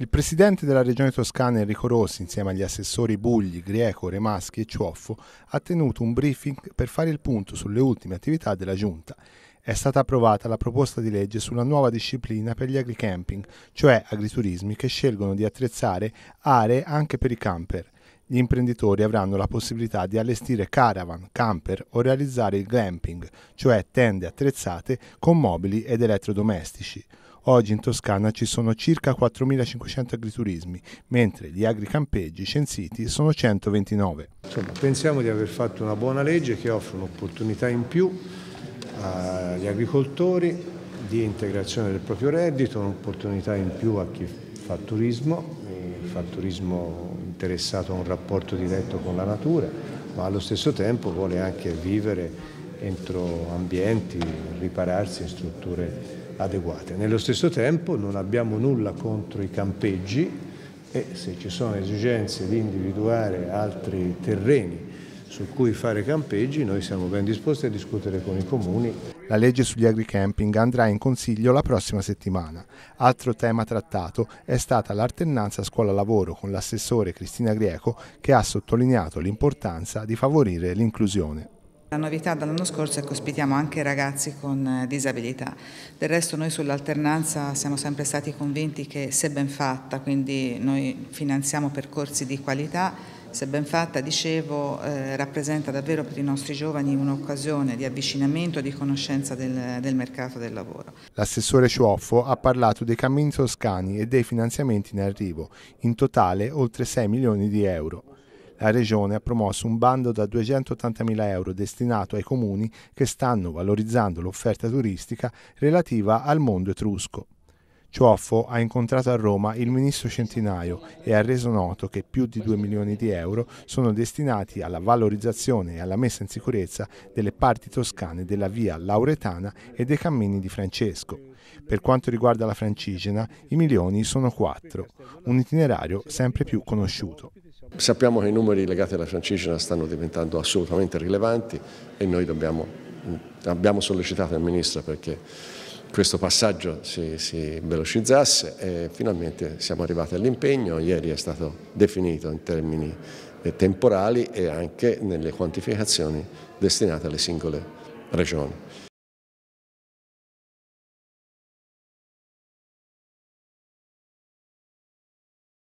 Il presidente della regione toscana Enrico Rossi, insieme agli assessori Bugli, Grieco, Remaschi e Cioffo, ha tenuto un briefing per fare il punto sulle ultime attività della Giunta. È stata approvata la proposta di legge sulla nuova disciplina per gli agricamping, cioè agriturismi che scelgono di attrezzare aree anche per i camper gli imprenditori avranno la possibilità di allestire caravan, camper o realizzare il glamping, cioè tende attrezzate con mobili ed elettrodomestici. Oggi in Toscana ci sono circa 4.500 agriturismi, mentre gli agricampeggi censiti sono 129. Insomma, pensiamo di aver fatto una buona legge che offre un'opportunità in più agli agricoltori di integrazione del proprio reddito, un'opportunità in più a chi fa turismo, fa turismo interessato a un rapporto diretto con la natura, ma allo stesso tempo vuole anche vivere entro ambienti, ripararsi in strutture adeguate. Nello stesso tempo non abbiamo nulla contro i campeggi e se ci sono esigenze di individuare altri terreni su cui fare campeggi, noi siamo ben disposti a discutere con i comuni. La legge sugli agricamping andrà in consiglio la prossima settimana. Altro tema trattato è stata l'alternanza scuola-lavoro con l'assessore Cristina Grieco che ha sottolineato l'importanza di favorire l'inclusione. La novità dall'anno scorso è che ospitiamo anche ragazzi con eh, disabilità. Del resto noi sull'alternanza siamo sempre stati convinti che se ben fatta, quindi noi finanziamo percorsi di qualità, se ben fatta, dicevo, eh, rappresenta davvero per i nostri giovani un'occasione di avvicinamento e di conoscenza del, del mercato del lavoro. L'assessore Ciuoffo ha parlato dei cammini toscani e dei finanziamenti in arrivo, in totale oltre 6 milioni di euro. La Regione ha promosso un bando da 280.000 euro destinato ai comuni che stanno valorizzando l'offerta turistica relativa al mondo etrusco. Cioffo ha incontrato a Roma il ministro Centinaio e ha reso noto che più di 2 milioni di euro sono destinati alla valorizzazione e alla messa in sicurezza delle parti toscane della via Lauretana e dei cammini di Francesco. Per quanto riguarda la Francigena, i milioni sono quattro, un itinerario sempre più conosciuto. Sappiamo che i numeri legati alla francigena stanno diventando assolutamente rilevanti e noi dobbiamo, abbiamo sollecitato il Ministro perché questo passaggio si, si velocizzasse e finalmente siamo arrivati all'impegno, ieri è stato definito in termini eh, temporali e anche nelle quantificazioni destinate alle singole regioni.